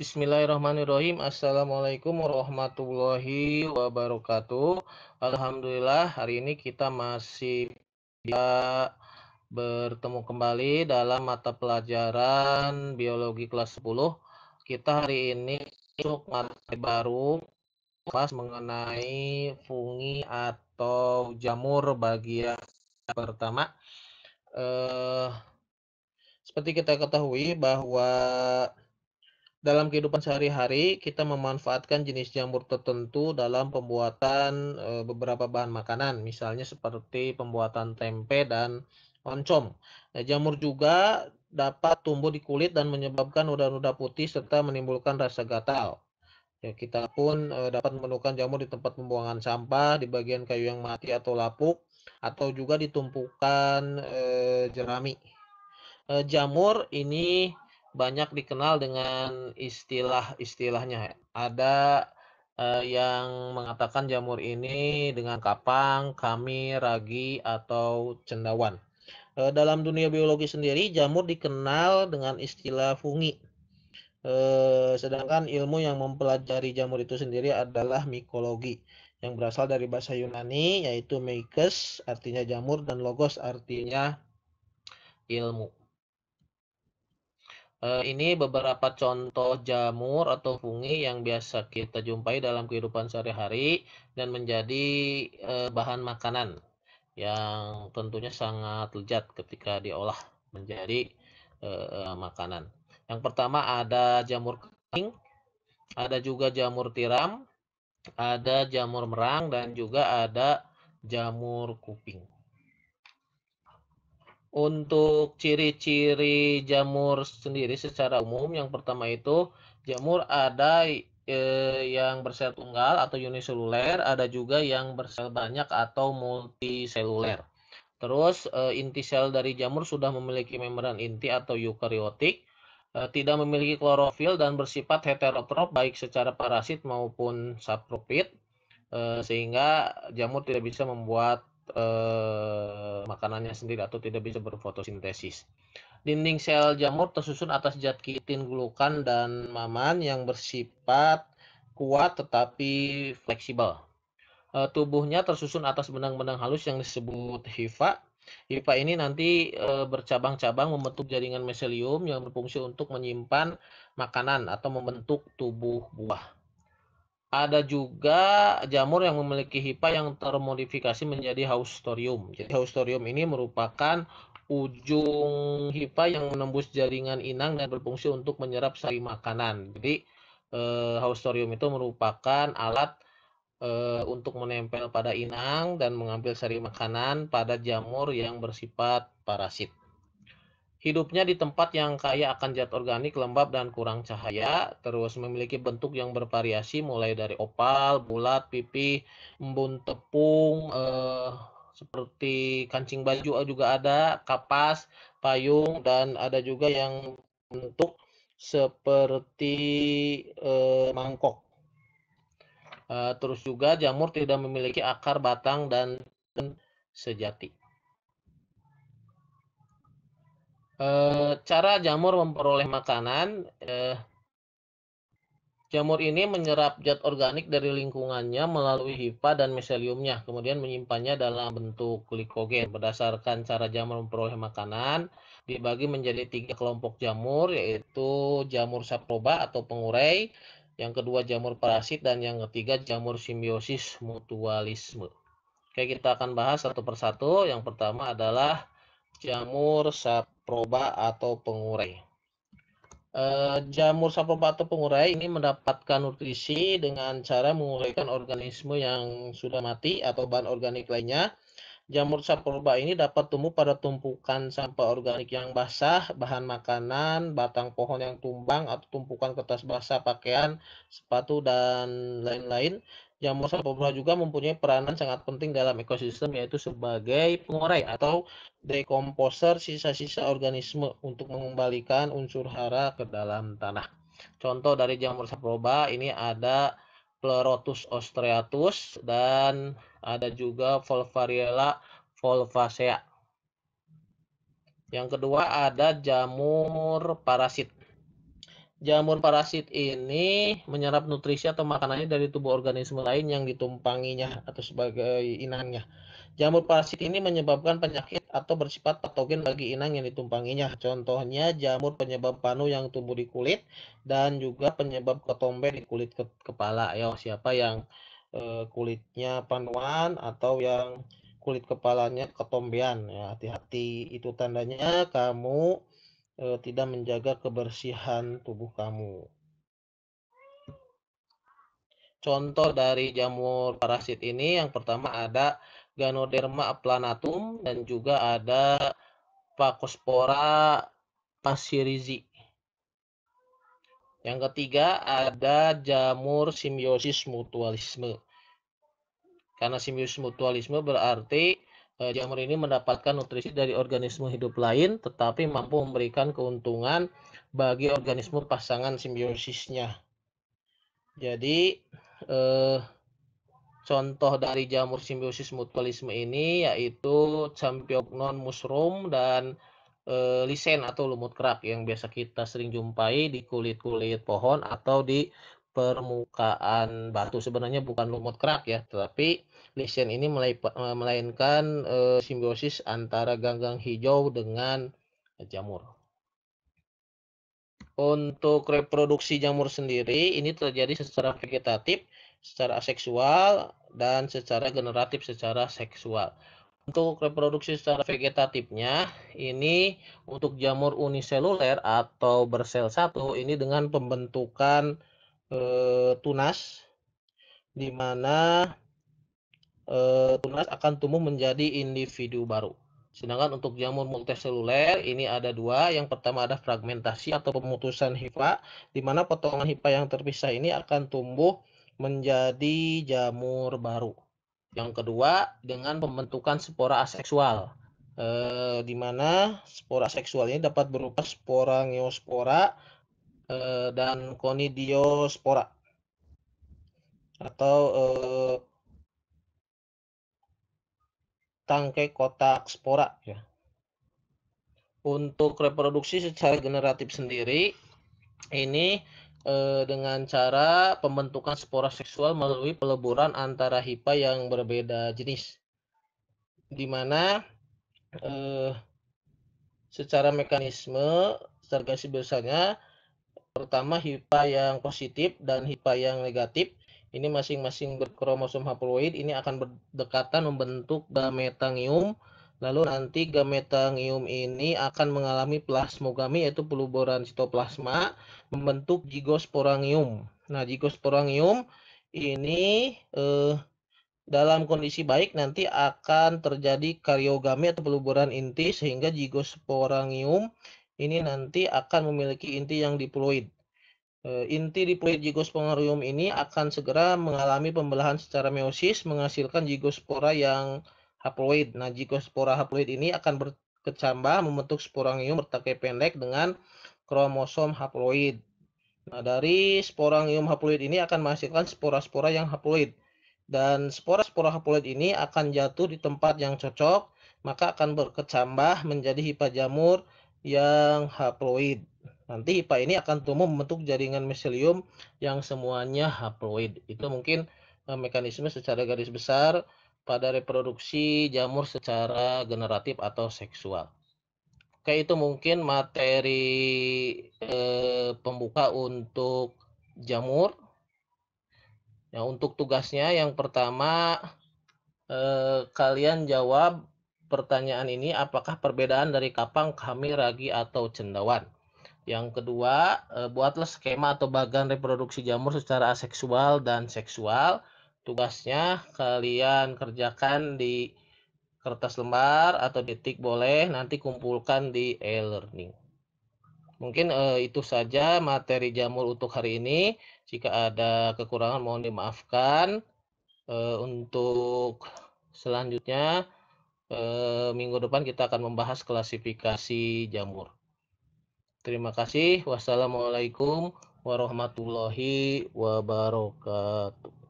Bismillahirrahmanirrahim. Assalamualaikum warahmatullahi wabarakatuh. Alhamdulillah hari ini kita masih bisa bertemu kembali dalam mata pelajaran biologi kelas 10. Kita hari ini masuk materi baru pas mengenai fungi atau jamur bagian pertama. Eh, seperti kita ketahui bahwa dalam kehidupan sehari-hari kita memanfaatkan jenis jamur tertentu dalam pembuatan eh, beberapa bahan makanan, misalnya seperti pembuatan tempe dan oncom. Nah, jamur juga dapat tumbuh di kulit dan menyebabkan noda-noda putih serta menimbulkan rasa gatal. Ya, kita pun eh, dapat menemukan jamur di tempat pembuangan sampah, di bagian kayu yang mati atau lapuk, atau juga ditumpukan eh, jerami. Eh, jamur ini banyak dikenal dengan istilah-istilahnya. Ya. Ada uh, yang mengatakan jamur ini dengan kapang, kami, ragi, atau cendawan. Uh, dalam dunia biologi sendiri, jamur dikenal dengan istilah fungi. Uh, sedangkan ilmu yang mempelajari jamur itu sendiri adalah mikologi yang berasal dari bahasa Yunani yaitu meikes artinya jamur dan logos artinya ilmu. Eh, ini beberapa contoh jamur atau fungi yang biasa kita jumpai dalam kehidupan sehari-hari dan menjadi eh, bahan makanan yang tentunya sangat lezat ketika diolah menjadi eh, makanan. Yang pertama ada jamur kering, ada juga jamur tiram, ada jamur merang dan juga ada jamur kuping. Untuk ciri-ciri jamur sendiri secara umum, yang pertama itu jamur ada eh, yang bersel tunggal atau uniseluler, ada juga yang bersel banyak atau multiseluler. Terus eh, inti sel dari jamur sudah memiliki membran inti atau eukariotik, eh, tidak memiliki klorofil dan bersifat heterotrop baik secara parasit maupun saprofit, eh, sehingga jamur tidak bisa membuat eh, makanannya sendiri atau tidak bisa berfotosintesis. Dinding sel jamur tersusun atas zat kitin, glukan, dan maman yang bersifat kuat tetapi fleksibel. E, tubuhnya tersusun atas benang-benang halus yang disebut hifa. Hifa ini nanti e, bercabang-cabang membentuk jaringan meselium yang berfungsi untuk menyimpan makanan atau membentuk tubuh buah ada juga jamur yang memiliki hipa yang termodifikasi menjadi haustorium. Jadi haustorium ini merupakan ujung hipa yang menembus jaringan inang dan berfungsi untuk menyerap sari makanan. Jadi eh, haustorium itu merupakan alat eh, untuk menempel pada inang dan mengambil sari makanan pada jamur yang bersifat parasit. Hidupnya di tempat yang kaya akan zat organik, lembab, dan kurang cahaya, terus memiliki bentuk yang bervariasi mulai dari opal, bulat, pipi, embun tepung, eh, seperti kancing baju juga ada, kapas, payung, dan ada juga yang bentuk seperti eh, mangkok. Eh, terus juga jamur tidak memiliki akar, batang, dan sejati. Eh, cara jamur memperoleh makanan eh, Jamur ini menyerap zat organik dari lingkungannya melalui hifa dan miseliumnya, kemudian menyimpannya dalam bentuk glikogen. Berdasarkan cara jamur memperoleh makanan, dibagi menjadi tiga kelompok jamur, yaitu jamur saproba atau pengurai, yang kedua jamur parasit, dan yang ketiga jamur simbiosis mutualisme. Oke, kita akan bahas satu persatu. Yang pertama adalah jamur sap proba atau pengurai. Uh, jamur saproba atau pengurai ini mendapatkan nutrisi dengan cara menguraikan organisme yang sudah mati atau bahan organik lainnya. Jamur saproba ini dapat tumbuh pada tumpukan sampah organik yang basah, bahan makanan, batang pohon yang tumbang, atau tumpukan kertas basah, pakaian, sepatu, dan lain-lain. Jamur merasa bahwa juga mempunyai peranan sangat penting dalam ekosistem yaitu sebagai pengurai atau dekomposer sisa-sisa organisme untuk mengembalikan unsur hara ke dalam tanah. Contoh dari jamur saproba ini ada Pleurotus ostreatus dan ada juga Volvariella volvacea. Yang kedua ada jamur parasit jamur parasit ini menyerap nutrisi atau makanannya dari tubuh organisme lain yang ditumpanginya atau sebagai inangnya. Jamur parasit ini menyebabkan penyakit atau bersifat patogen bagi inang yang ditumpanginya. Contohnya jamur penyebab panu yang tumbuh di kulit dan juga penyebab ketombe di kulit ke kepala. Ya, siapa yang e, kulitnya panuan atau yang kulit kepalanya ketombean ya hati-hati itu tandanya kamu e, tidak menjaga kebersihan tubuh kamu. Contoh dari jamur parasit ini yang pertama ada Ganoderma aplanatum dan juga ada Pacospora pasirizi. Yang ketiga ada jamur simbiosis mutualisme. Karena simbiosis mutualisme berarti Eh, jamur ini mendapatkan nutrisi dari organisme hidup lain, tetapi mampu memberikan keuntungan bagi organisme pasangan simbiosisnya. Jadi, eh, contoh dari jamur simbiosis mutualisme ini yaitu champiognon mushroom dan eh, lisen atau lumut kerak yang biasa kita sering jumpai di kulit-kulit pohon atau di permukaan batu sebenarnya bukan lumut kerak ya tetapi lesion ini eh, melainkan e, simbiosis antara ganggang hijau dengan jamur untuk reproduksi jamur sendiri ini terjadi secara vegetatif secara seksual, dan secara generatif secara seksual untuk reproduksi secara vegetatifnya ini untuk jamur uniseluler atau bersel satu ini dengan pembentukan eh, tunas di mana eh, tunas akan tumbuh menjadi individu baru. Sedangkan untuk jamur multiseluler ini ada dua. Yang pertama ada fragmentasi atau pemutusan hifa, di mana potongan hifa yang terpisah ini akan tumbuh menjadi jamur baru. Yang kedua dengan pembentukan spora aseksual, eh, di mana spora seksual ini dapat berupa spora neospora Eh, dan konidiospora atau eh, tangkai kotak spora ya. Untuk reproduksi secara generatif sendiri ini eh, dengan cara pembentukan spora seksual melalui peleburan antara hipa yang berbeda jenis. Di mana eh, secara mekanisme secara biasanya pertama HIPA yang positif dan HIPA yang negatif ini masing-masing berkromosom haploid ini akan berdekatan membentuk gametangium lalu nanti gametangium ini akan mengalami plasmogami yaitu peluburan sitoplasma membentuk zigosporangium nah zigosporangium ini eh, dalam kondisi baik nanti akan terjadi karyogami atau peluburan inti sehingga zigosporangium ini nanti akan memiliki inti yang diploid. Eh, inti diploid Zygosponorium ini akan segera mengalami pembelahan secara meiosis menghasilkan zygospora yang haploid. Nah, zygospora haploid ini akan berkecambah membentuk sporangium bertakai pendek dengan kromosom haploid. Nah, dari sporangium haploid ini akan menghasilkan spora-spora yang haploid. Dan spora-spora haploid ini akan jatuh di tempat yang cocok, maka akan berkecambah menjadi hipa jamur yang haploid. Nanti IPA ini akan tumbuh membentuk jaringan miselium yang semuanya haploid. Itu mungkin eh, mekanisme secara garis besar pada reproduksi jamur secara generatif atau seksual. Oke, itu mungkin materi eh, pembuka untuk jamur. Ya, untuk tugasnya yang pertama eh, kalian jawab pertanyaan ini apakah perbedaan dari kapang, kami, ragi, atau cendawan. Yang kedua, eh, buatlah skema atau bagan reproduksi jamur secara aseksual dan seksual. Tugasnya kalian kerjakan di kertas lembar atau detik boleh, nanti kumpulkan di e-learning. Mungkin eh, itu saja materi jamur untuk hari ini. Jika ada kekurangan mohon dimaafkan. Eh, untuk selanjutnya e, minggu depan kita akan membahas klasifikasi jamur. Terima kasih. Wassalamualaikum warahmatullahi wabarakatuh.